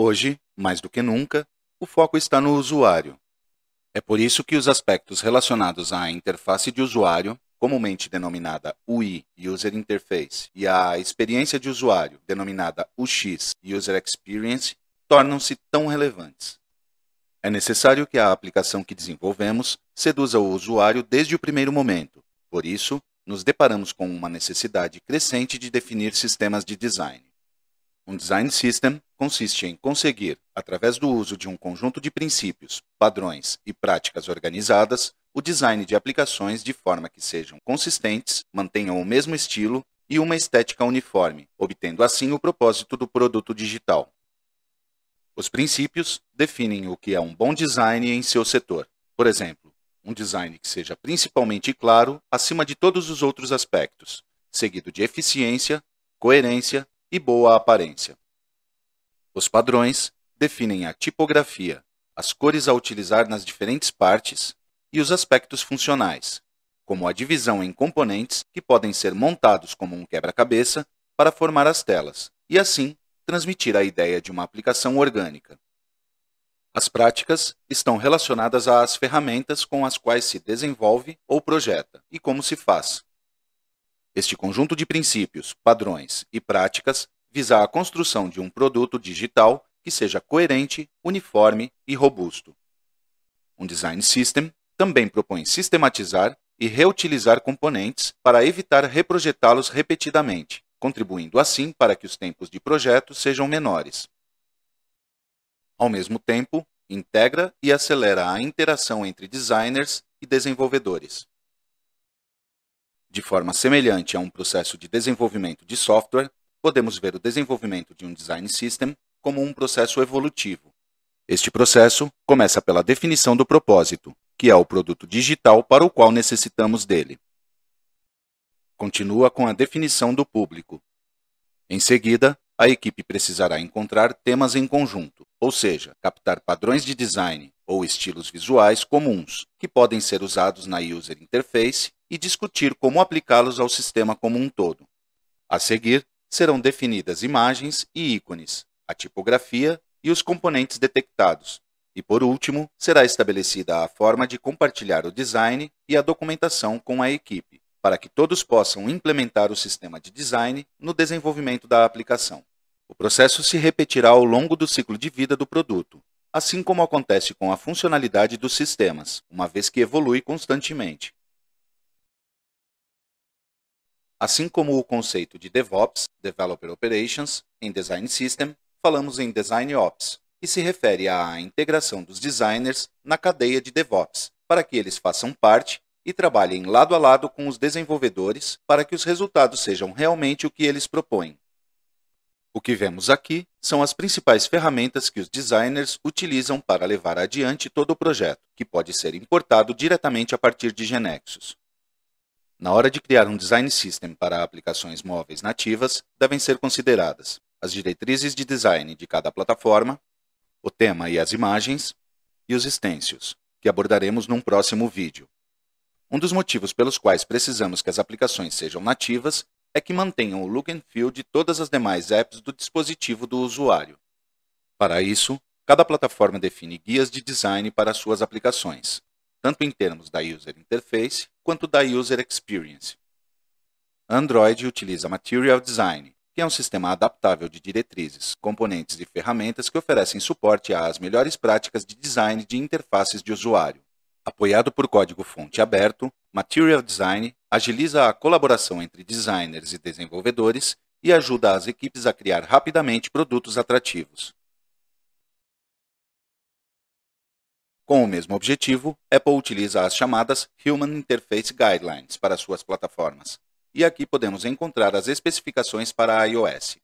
Hoje, mais do que nunca, o foco está no usuário. É por isso que os aspectos relacionados à interface de usuário, comumente denominada UI User Interface, e à experiência de usuário, denominada UX User Experience, tornam-se tão relevantes. É necessário que a aplicação que desenvolvemos seduza o usuário desde o primeiro momento. Por isso, nos deparamos com uma necessidade crescente de definir sistemas de design. Um design system consiste em conseguir, através do uso de um conjunto de princípios, padrões e práticas organizadas, o design de aplicações de forma que sejam consistentes, mantenham o mesmo estilo e uma estética uniforme, obtendo assim o propósito do produto digital. Os princípios definem o que é um bom design em seu setor. Por exemplo, um design que seja principalmente claro acima de todos os outros aspectos, seguido de eficiência, coerência e boa aparência. Os padrões definem a tipografia, as cores a utilizar nas diferentes partes e os aspectos funcionais, como a divisão em componentes que podem ser montados como um quebra-cabeça para formar as telas e, assim, transmitir a ideia de uma aplicação orgânica. As práticas estão relacionadas às ferramentas com as quais se desenvolve ou projeta e como se faz, este conjunto de princípios, padrões e práticas visa a construção de um produto digital que seja coerente, uniforme e robusto. Um design system também propõe sistematizar e reutilizar componentes para evitar reprojetá-los repetidamente, contribuindo assim para que os tempos de projeto sejam menores. Ao mesmo tempo, integra e acelera a interação entre designers e desenvolvedores. De forma semelhante a um processo de desenvolvimento de software, podemos ver o desenvolvimento de um design system como um processo evolutivo. Este processo começa pela definição do propósito, que é o produto digital para o qual necessitamos dele. Continua com a definição do público. Em seguida, a equipe precisará encontrar temas em conjunto, ou seja, captar padrões de design ou estilos visuais comuns que podem ser usados na user interface e discutir como aplicá-los ao sistema como um todo. A seguir, serão definidas imagens e ícones, a tipografia e os componentes detectados. E por último, será estabelecida a forma de compartilhar o design e a documentação com a equipe, para que todos possam implementar o sistema de design no desenvolvimento da aplicação. O processo se repetirá ao longo do ciclo de vida do produto, assim como acontece com a funcionalidade dos sistemas, uma vez que evolui constantemente. Assim como o conceito de DevOps, Developer Operations, em Design System, falamos em Design Ops, que se refere à integração dos designers na cadeia de DevOps, para que eles façam parte e trabalhem lado a lado com os desenvolvedores para que os resultados sejam realmente o que eles propõem. O que vemos aqui são as principais ferramentas que os designers utilizam para levar adiante todo o projeto, que pode ser importado diretamente a partir de Genexus. Na hora de criar um design system para aplicações móveis nativas, devem ser consideradas as diretrizes de design de cada plataforma, o tema e as imagens, e os stencils, que abordaremos num próximo vídeo. Um dos motivos pelos quais precisamos que as aplicações sejam nativas é que mantenham o look and feel de todas as demais apps do dispositivo do usuário. Para isso, cada plataforma define guias de design para suas aplicações, tanto em termos da user interface quanto da user experience. Android utiliza Material Design, que é um sistema adaptável de diretrizes, componentes e ferramentas que oferecem suporte às melhores práticas de design de interfaces de usuário. Apoiado por código-fonte aberto, Material Design agiliza a colaboração entre designers e desenvolvedores e ajuda as equipes a criar rapidamente produtos atrativos. Com o mesmo objetivo, Apple utiliza as chamadas Human Interface Guidelines para suas plataformas, e aqui podemos encontrar as especificações para a iOS.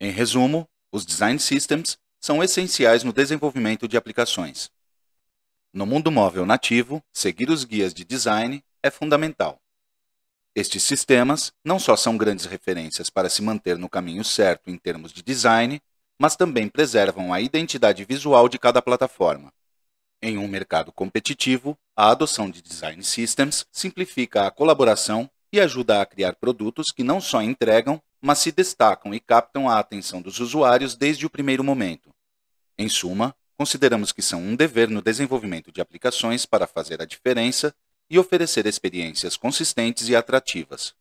Em resumo, os design systems são essenciais no desenvolvimento de aplicações. No mundo móvel nativo, seguir os guias de design é fundamental. Estes sistemas não só são grandes referências para se manter no caminho certo em termos de design, mas também preservam a identidade visual de cada plataforma. Em um mercado competitivo, a adoção de design systems simplifica a colaboração e ajuda a criar produtos que não só entregam, mas se destacam e captam a atenção dos usuários desde o primeiro momento. Em suma, Consideramos que são um dever no desenvolvimento de aplicações para fazer a diferença e oferecer experiências consistentes e atrativas.